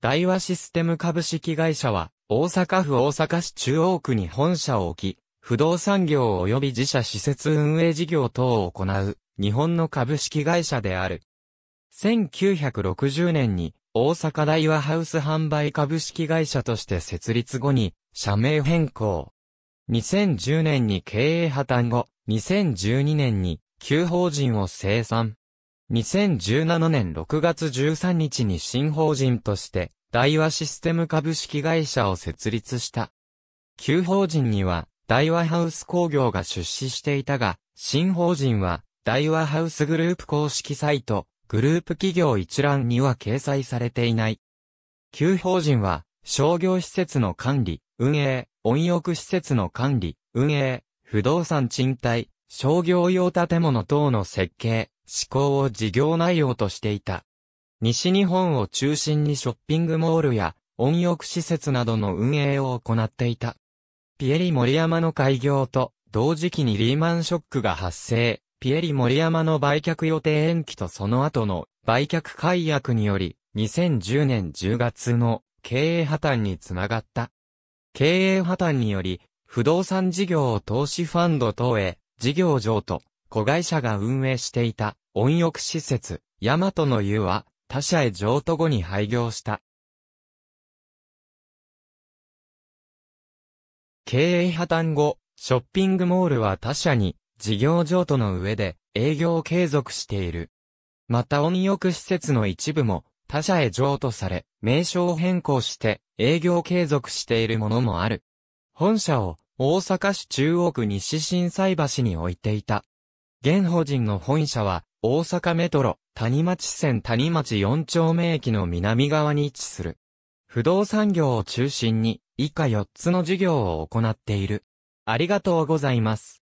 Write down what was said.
大和システム株式会社は、大阪府大阪市中央区に本社を置き、不動産業及び自社施設運営事業等を行う、日本の株式会社である。1960年に、大阪大和ハウス販売株式会社として設立後に、社名変更。2010年に経営破綻後、2012年に、旧法人を生産。2017年6月13日に新法人として、大和システム株式会社を設立した。旧法人には、大和ハウス工業が出資していたが、新法人は、大和ハウスグループ公式サイト、グループ企業一覧には掲載されていない。旧法人は、商業施設の管理、運営、温浴施設の管理、運営、不動産賃貸、商業用建物等の設計、思考を事業内容としていた。西日本を中心にショッピングモールや温浴施設などの運営を行っていた。ピエリ森山の開業と同時期にリーマンショックが発生、ピエリ森山の売却予定延期とその後の売却解約により2010年10月の経営破綻につながった。経営破綻により不動産事業を投資ファンド等へ事業譲渡、子会社が運営していた、温浴施設、ヤマトの湯は、他社へ譲渡後に廃業した。経営破綻後、ショッピングモールは他社に、事業譲渡の上で、営業を継続している。また温浴施設の一部も、他社へ譲渡され、名称を変更して、営業継続しているものもある。本社を、大阪市中央区西心斎橋に置いていた。現法人の本社は、大阪メトロ、谷町線谷町4丁目駅の南側に位置する。不動産業を中心に、以下4つの事業を行っている。ありがとうございます。